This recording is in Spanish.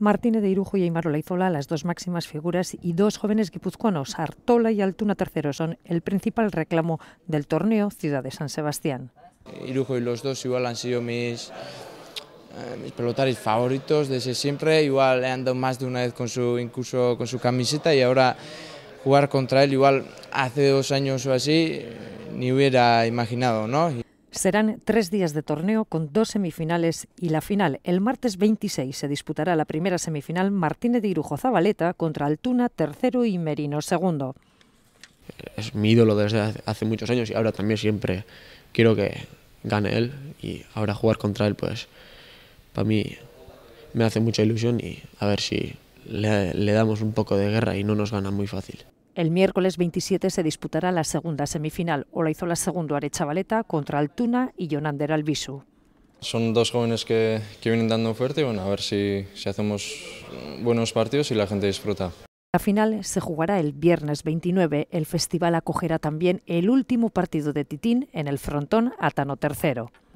Martínez de Irujo y Aymar Olaizola, las dos máximas figuras, y dos jóvenes guipuzcoanos, Artola y Altuna III, son el principal reclamo del torneo Ciudad de San Sebastián. Irujo y los dos igual han sido mis, eh, pelotaris favoritos desde siempre, igual he andado más de una vez con su, incluso con su camiseta y ahora jugar contra él igual hace dos años o así ni hubiera imaginado, ¿no? Serán tres días de torneo con dos semifinales y la final. El martes 26 se disputará la primera semifinal Martínez de Irujo Zabaleta contra Altuna, tercero y Merino, segundo. Es mi ídolo desde hace muchos años y ahora también siempre quiero que gane él y ahora jugar contra él pues para mí me hace mucha ilusión y a ver si le, le damos un poco de guerra y no nos gana muy fácil. El miércoles 27 se disputará la segunda semifinal. o la hizo Olaizola segundo Arechavaleta contra Altuna y Jonander Albisu. Son dos jóvenes que, vienen dando fuerte y a ver si, hacemos buenos partidos y la gente disfruta. La final se jugará el viernes 29. El festival acogerá también el último partido de Titín en el frontón Atano III.